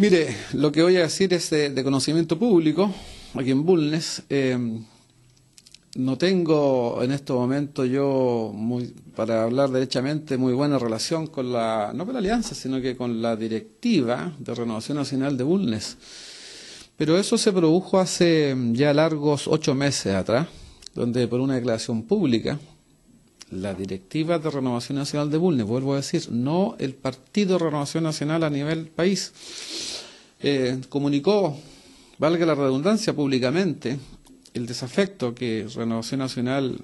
Mire, lo que voy a decir es de, conocimiento público, aquí en Bulnes. Eh, no tengo en este momento yo, muy, para hablar derechamente, muy buena relación con la, no con la alianza, sino que con la directiva de Renovación Nacional de Bulnes. Pero eso se produjo hace ya largos ocho meses atrás, donde por una declaración pública, la directiva de Renovación Nacional de Bulnes, vuelvo a decir, no el Partido Renovación Nacional a nivel país, eh, comunicó, valga la redundancia, públicamente el desafecto que Renovación Nacional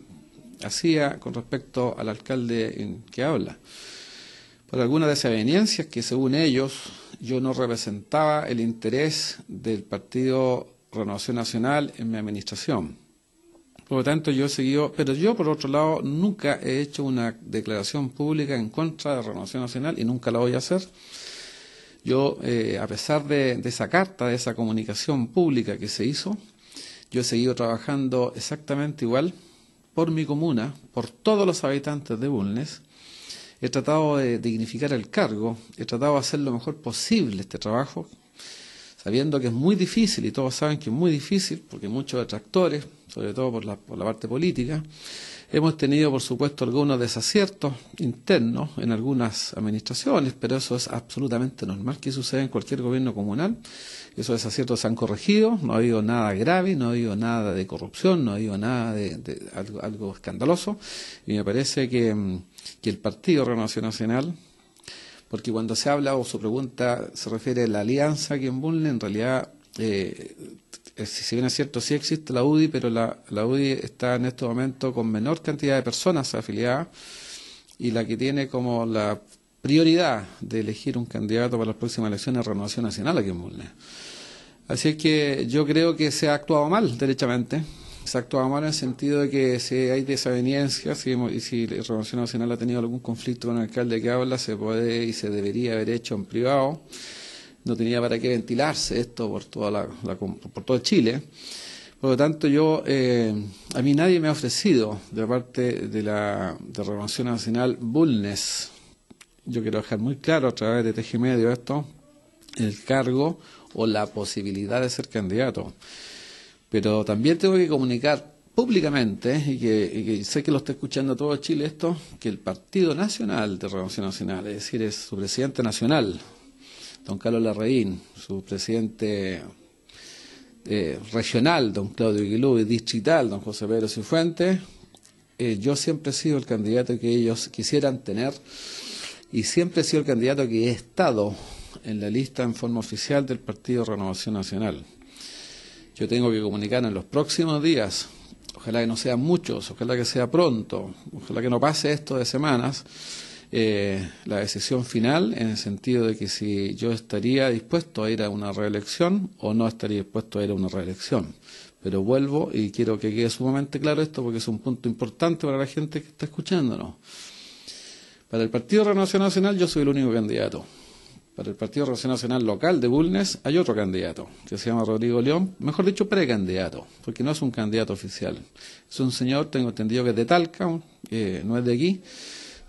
hacía con respecto al alcalde en que habla, por algunas desavenencias que según ellos yo no representaba el interés del partido Renovación Nacional en mi administración. Por lo tanto, yo he seguido, pero yo por otro lado nunca he hecho una declaración pública en contra de Renovación Nacional y nunca la voy a hacer. Yo, eh, a pesar de, de, esa carta, de esa comunicación pública que se hizo, yo he seguido trabajando exactamente igual por mi comuna, por todos los habitantes de Bulnes. He tratado de dignificar el cargo, he tratado de hacer lo mejor posible este trabajo, sabiendo que es muy difícil, y todos saben que es muy difícil, porque muchos detractores, sobre todo por la, parte política, hemos tenido, por supuesto, algunos desaciertos internos en algunas administraciones, pero eso es absolutamente normal que suceda en cualquier gobierno comunal. Esos desaciertos se han corregido, no ha habido nada grave, no ha habido nada de corrupción, no ha habido nada de, algo, escandaloso, y me parece que, mm, que el Partido Renovación Nacional porque cuando se habla o su pregunta se refiere a la alianza en Bunle, en realidad, eh, si bien es cierto, sí existe la UDI, pero la, UDI está en este momento con menor cantidad de personas afiliadas y la que tiene como la prioridad de elegir un candidato para las próximas elecciones de Renovación Nacional aquí en Bulnes. Así es que yo creo que se ha actuado mal, derechamente. Exacto, mano en el sentido de que si hay desaveniencias y si la Revolución Nacional ha tenido algún conflicto con el alcalde que habla, se puede y se debería haber hecho en privado. No tenía para qué ventilarse esto por, toda la, por todo Chile. Por lo tanto, yo eh, a mí nadie me ha ofrecido de parte de la Revolución Nacional Bulnes. Yo quiero dejar muy claro a través de TG Medio esto, el cargo o la posibilidad de ser candidato. Pero también tengo que comunicar públicamente, y que, sé que lo está escuchando todo Chile esto, que el Partido Nacional de Renovación Nacional, es decir, es su presidente nacional, don Carlos Larraín, su presidente eh, regional, don Claudio Iguilú, y distrital, don José Pedro Cifuentes, eh, yo siempre he sido el candidato que ellos quisieran tener y siempre he sido el candidato que he estado en la lista en forma oficial del Partido Renovación Nacional. Yo tengo que comunicar en los próximos días, ojalá que no sean muchos, ojalá que sea pronto, ojalá que no pase esto de semanas, eh, la decisión final en el sentido de que si yo estaría dispuesto a ir a una reelección o no estaría dispuesto a ir a una reelección. Pero vuelvo y quiero que quede sumamente claro esto porque es un punto importante para la gente que está escuchándonos. Para el Partido de Renovación Nacional yo soy el único candidato. Para el Partido Renovación Nacional local de Bulnes hay otro candidato, que se llama Rodrigo León, mejor dicho, precandidato, porque no es un candidato oficial. Es un señor, tengo entendido que es de Talca, no es de aquí.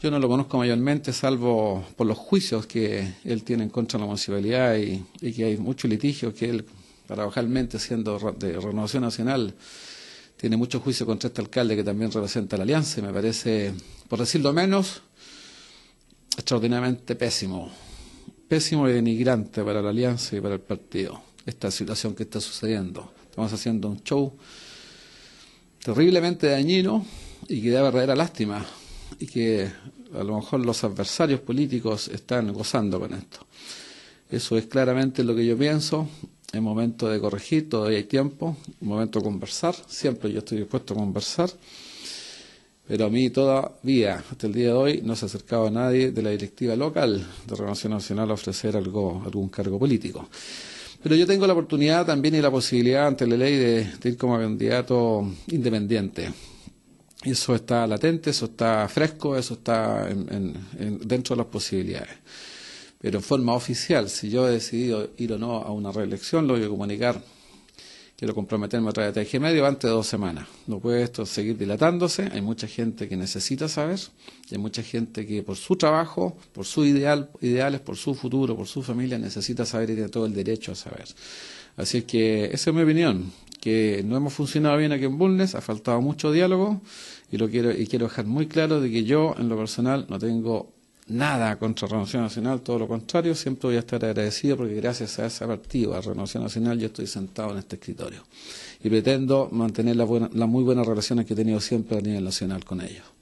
Yo no lo conozco mayormente, salvo por los juicios que él tiene en contra de la municipalidad y, que hay mucho litigio que él, paradojalmente, siendo de Renovación Nacional, tiene mucho juicio contra este alcalde que también representa la alianza y me parece, por decirlo menos, extraordinariamente pésimo pésimo y denigrante para la alianza y para el partido, esta situación que está sucediendo. Estamos haciendo un show terriblemente dañino y que da verdadera lástima y que a lo mejor los adversarios políticos están gozando con esto. Eso es claramente lo que yo pienso. Es momento de corregir, todavía hay tiempo, momento de conversar, siempre yo estoy dispuesto a conversar. Pero a mí todavía, hasta el día de hoy, no se ha acercado a nadie de la directiva local de Renovación Nacional a ofrecer algo, algún cargo político. Pero yo tengo la oportunidad también y la posibilidad ante la ley de, ir como candidato independiente. eso está latente, eso está fresco, eso está dentro de las posibilidades. Pero en forma oficial, si yo he decidido ir o no a una reelección, lo voy a comunicar quiero comprometerme a través de TG Medio antes de dos semanas. No puede esto seguir dilatándose, hay mucha gente que necesita saber, hay mucha gente que por su trabajo, por sus ideal, ideales, por su futuro, por su familia, necesita saber y tiene todo el derecho a saber. Así es que esa es mi opinión, que no hemos funcionado bien aquí en Bulnes, ha faltado mucho diálogo y lo quiero y quiero dejar muy claro de que yo en lo personal no tengo nada contra Renovación Nacional, todo lo contrario, siempre voy a estar agradecido porque gracias a ese partido, a Renovación Nacional, yo estoy sentado en este escritorio y pretendo mantener las la muy buenas relaciones que he tenido siempre a nivel nacional con ellos.